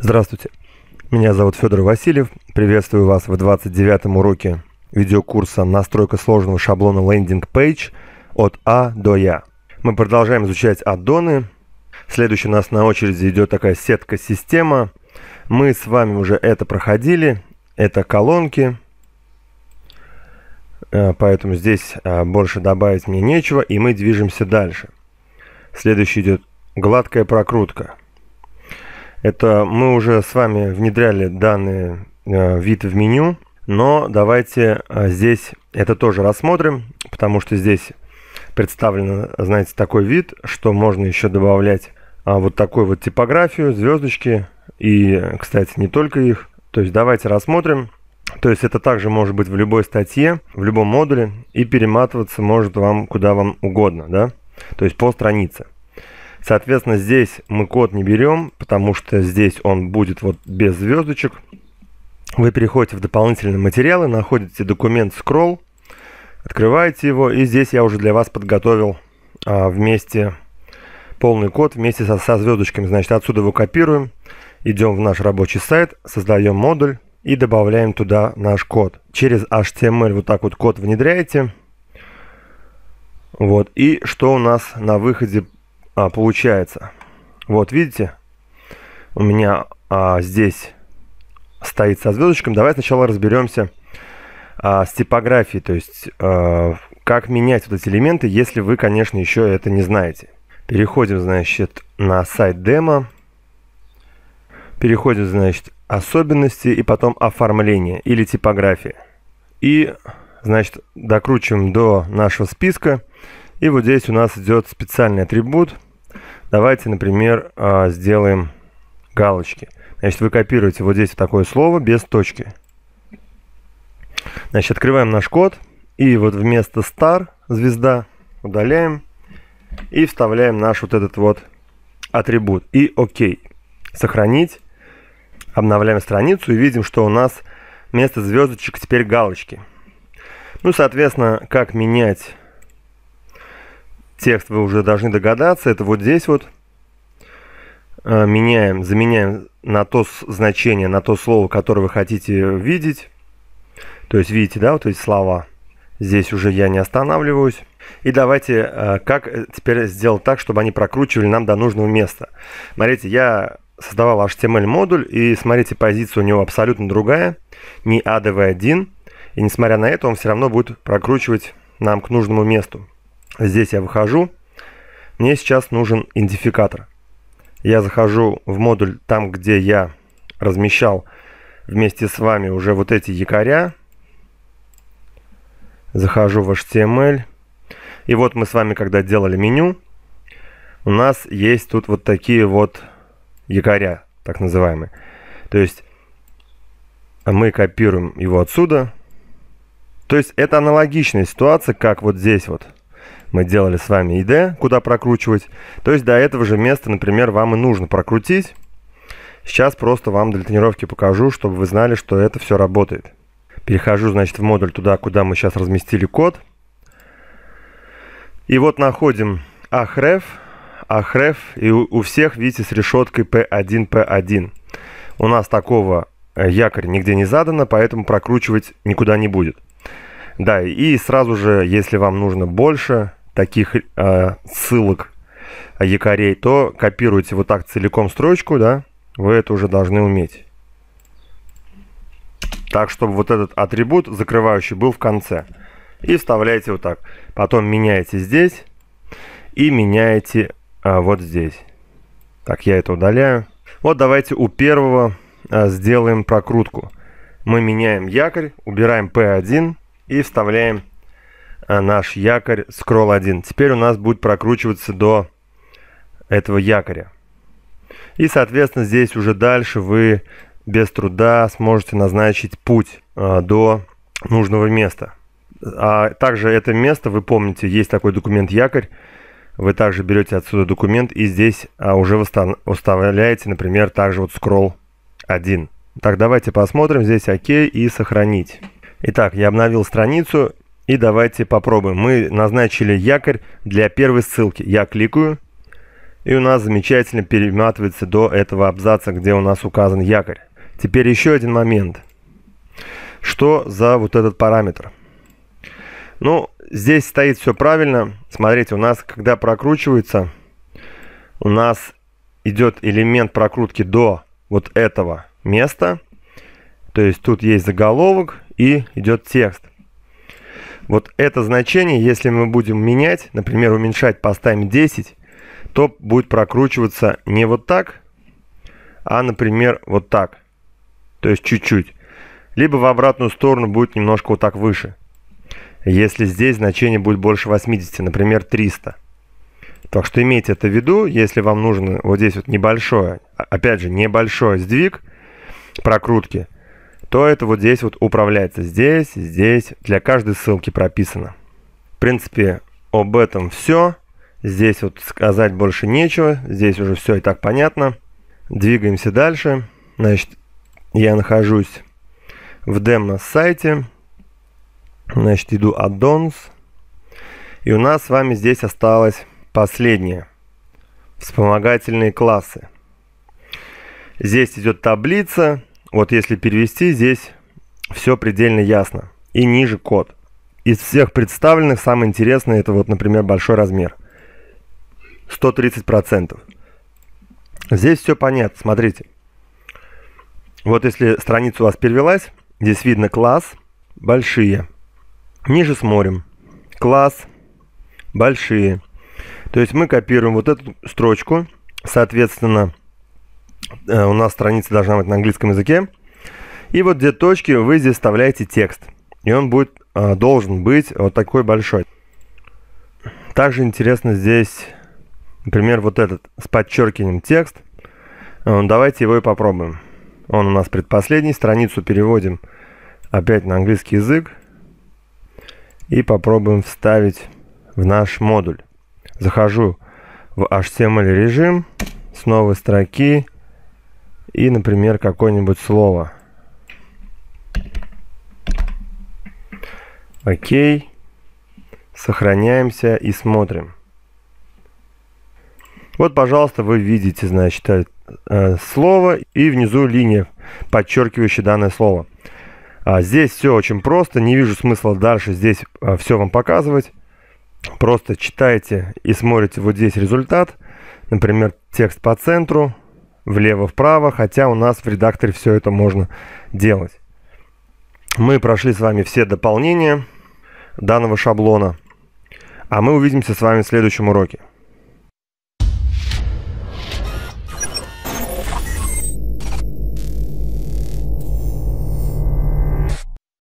Здравствуйте, меня зовут Федор Васильев. Приветствую вас в 29-м уроке видеокурса «Настройка сложного шаблона лендинг пейдж от А до Я». Мы продолжаем изучать аддоны. Следующий у нас на очереди идет такая сетка-система. Мы с вами уже это проходили. Это колонки. Э, поэтому здесь э, больше добавить мне нечего, и мы движемся дальше. Следующий идет гладкая прокрутка – это мы уже с вами внедряли данный э, вид в меню, но давайте э, здесь это тоже рассмотрим, потому что здесь представлен, знаете, такой вид, что можно еще добавлять а, вот такой вот типографию, звездочки и, кстати, не только их. То есть давайте рассмотрим. То есть это также может быть в любой статье, в любом модуле и перематываться может вам куда вам угодно, да? То есть по странице. Соответственно, здесь мы код не берем, потому что здесь он будет вот без звездочек. Вы переходите в дополнительные материалы, находите документ scroll, открываете его, и здесь я уже для вас подготовил а, вместе полный код вместе со, со звездочками. Значит, отсюда его копируем, идем в наш рабочий сайт, создаем модуль и добавляем туда наш код. Через HTML вот так вот код внедряете. Вот, и что у нас на выходе а, получается. Вот, видите, у меня а, здесь стоит со звездочком. Давай сначала разберемся а, с типографией, то есть а, как менять вот эти элементы, если вы, конечно, еще это не знаете. Переходим, значит, на сайт демо. Переходим, значит, особенности и потом оформление или типография. И, значит, докручиваем до нашего списка. И вот здесь у нас идет специальный атрибут – Давайте, например, а, сделаем галочки. Значит, вы копируете вот здесь такое слово без точки. Значит, открываем наш код. И вот вместо star, звезда, удаляем. И вставляем наш вот этот вот атрибут. И окей, Сохранить. Обновляем страницу и видим, что у нас вместо звездочек теперь галочки. Ну, соответственно, как менять текст вы уже должны догадаться, это вот здесь вот а, меняем, заменяем на то значение, на то слово, которое вы хотите видеть. То есть видите, да, вот эти слова. Здесь уже я не останавливаюсь. И давайте а, как э, теперь сделать так, чтобы они прокручивали нам до нужного места. Смотрите, я создавал HTML-модуль, и смотрите, позиция у него абсолютно другая, не ADV1. И несмотря на это, он все равно будет прокручивать нам к нужному месту. Здесь я выхожу. Мне сейчас нужен идентификатор. Я захожу в модуль там, где я размещал вместе с вами уже вот эти якоря. Захожу в HTML. И вот мы с вами, когда делали меню, у нас есть тут вот такие вот якоря, так называемые. То есть мы копируем его отсюда. То есть это аналогичная ситуация, как вот здесь вот мы делали с вами ID, куда прокручивать. То есть до этого же места, например, вам и нужно прокрутить. Сейчас просто вам для тренировки покажу, чтобы вы знали, что это все работает. Перехожу, значит, в модуль туда, куда мы сейчас разместили код. И вот находим ahref, ahref, и у, у всех, видите, с решеткой P1, P1. У нас такого э, якорь нигде не задано, поэтому прокручивать никуда не будет. Да, и сразу же, если вам нужно больше, таких э, ссылок якорей, то копируете вот так целиком строчку, да, вы это уже должны уметь. Так, чтобы вот этот атрибут закрывающий был в конце. И вставляете вот так. Потом меняете здесь и меняете а, вот здесь. Так, я это удаляю. Вот давайте у первого а, сделаем прокрутку. Мы меняем якорь, убираем P1 и вставляем Э, наш якорь scroll 1. Теперь у нас будет прокручиваться до этого якоря. И, соответственно, здесь уже дальше вы без труда сможете назначить путь э, до нужного места. А также это место, вы помните, есть такой документ якорь. Вы также берете отсюда документ и здесь а, уже устанавливаете, например, также вот scroll 1. Так, давайте посмотрим. Здесь ОК и сохранить. Итак, я обновил страницу и давайте попробуем. Мы назначили якорь для первой ссылки. Я кликаю. И у нас замечательно перематывается до этого абзаца, где у нас указан якорь. Теперь еще один момент. Что за вот этот параметр? Ну, здесь стоит все правильно. Смотрите, у нас, когда прокручивается, у нас идет элемент прокрутки до вот этого места. То есть тут есть заголовок и идет текст. Вот это значение, если мы будем менять, например, уменьшать поставим 10, то будет прокручиваться не вот так, а, например, вот так. То есть чуть-чуть. Либо в обратную сторону будет немножко вот так выше. Если здесь значение будет больше 80, например, 300. Так что имейте это в виду, если вам нужно вот здесь вот небольшое, опять же, небольшой сдвиг прокрутки – то это вот здесь вот управляется. Здесь, здесь, для каждой ссылки прописано. В принципе, об этом все. Здесь вот сказать больше нечего. Здесь уже все и так понятно. Двигаемся дальше. Значит, я нахожусь в демо-сайте. Значит, иду Addons. И у нас с вами здесь осталось последнее. Вспомогательные классы. Здесь идет таблица вот если перевести, здесь все предельно ясно. И ниже код. Из всех представленных самое интересное это вот, например, большой размер. 130%. Здесь все понятно, смотрите. Вот если страница у вас перевелась, здесь видно класс, большие. Ниже смотрим. Класс, большие. То есть мы копируем вот эту строчку, соответственно, Э, у нас страница должна быть на английском языке. И вот где точки, вы здесь вставляете текст. И он будет, э, должен быть вот такой большой. Также интересно здесь, например, вот этот с подчеркиванием текст. Э, давайте его и попробуем. Он у нас предпоследний. Страницу переводим опять на английский язык. И попробуем вставить в наш модуль. Захожу в HTML режим. Снова строки и, например, какое-нибудь слово. Окей. Сохраняемся и смотрим. Вот, пожалуйста, вы видите, значит, э, э, слово и внизу линия, подчеркивающая данное слово. А, здесь все очень просто, не вижу смысла дальше здесь э, все вам показывать. Просто читайте и смотрите вот здесь результат. Например, текст по центру, влево-вправо, хотя у нас в редакторе все это можно делать. Мы прошли с вами все дополнения данного шаблона, а мы увидимся с вами в следующем уроке.